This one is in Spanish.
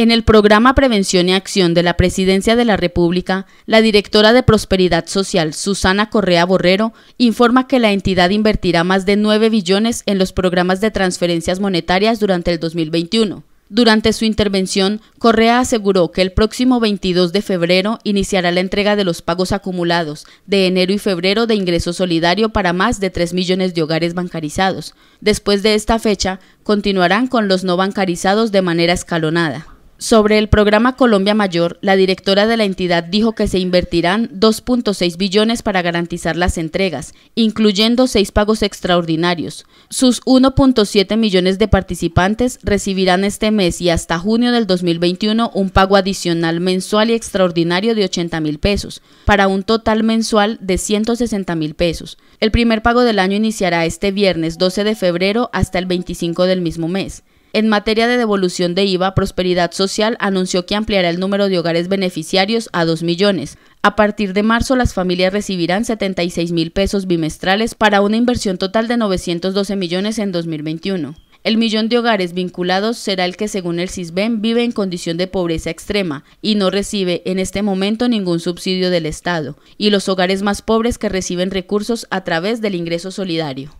En el programa Prevención y Acción de la Presidencia de la República, la directora de Prosperidad Social, Susana Correa Borrero, informa que la entidad invertirá más de 9 billones en los programas de transferencias monetarias durante el 2021. Durante su intervención, Correa aseguró que el próximo 22 de febrero iniciará la entrega de los pagos acumulados de enero y febrero de ingreso solidario para más de 3 millones de hogares bancarizados. Después de esta fecha, continuarán con los no bancarizados de manera escalonada. Sobre el programa Colombia Mayor, la directora de la entidad dijo que se invertirán 2.6 billones para garantizar las entregas, incluyendo seis pagos extraordinarios. Sus 1.7 millones de participantes recibirán este mes y hasta junio del 2021 un pago adicional mensual y extraordinario de 80 mil pesos, para un total mensual de 160 mil pesos. El primer pago del año iniciará este viernes 12 de febrero hasta el 25 del mismo mes. En materia de devolución de IVA, Prosperidad Social anunció que ampliará el número de hogares beneficiarios a 2 millones. A partir de marzo, las familias recibirán 76 mil pesos bimestrales para una inversión total de 912 millones en 2021. El millón de hogares vinculados será el que, según el CISBEN, vive en condición de pobreza extrema y no recibe en este momento ningún subsidio del Estado, y los hogares más pobres que reciben recursos a través del ingreso solidario.